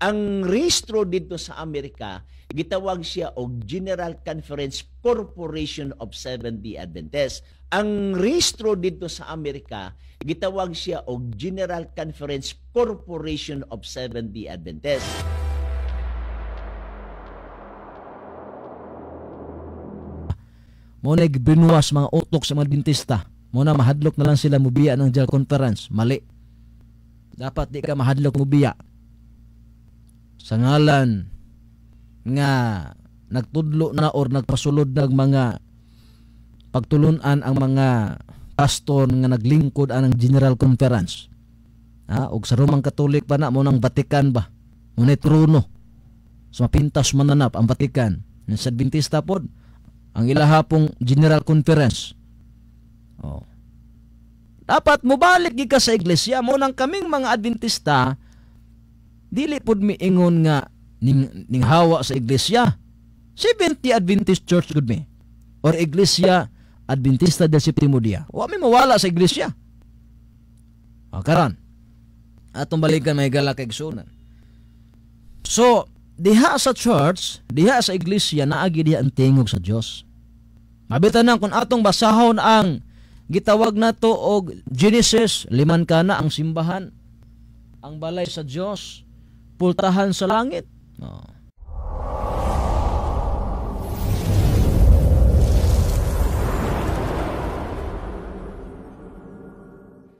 Ang registro dito sa Amerika, gitawag siya og General Conference Corporation of Seventh-day Adventists. Ang registro dito sa Amerika, gitawag siya og General Conference Corporation of Seventh-day Adventists. Mo binuwas mga utok sa mga dentista. Mo na mahadlok na lang sila mubiya ng General conference. Mali. Dapat di ka mahadlok mubiya sa ngalan nga nagtudlo na or nagpasulod ng mga pagtulunan ang mga pastor nga naglingkod anang General Conference. Ha? Og sa Romang Katolik pa na mo ng Vatican ba? Muna trono. Sa so, mapintas mananap ang Vatican. Sa Adventista pod ang ilaha pong General Conference. Oh. Dapat mo balik gika sa iglesia mo nang kaming mga Adventista dili pud ingon nga ning, ning hawa sa iglesia. Seventh Adventist Church gud me. or Iglesia Adventista del Séptimo Dia. Wa mi mawala sa iglesia. Ah, karon. Atong balikan may gala kay igsunan. So, diha sa church, diha sa iglesia naagi diha ang tingog sa Dios. Mabitan na kung atong basahon ang gitawag nato og Genesis, liman kana ang simbahan, ang balay sa Dios, pultahan sa langit. No.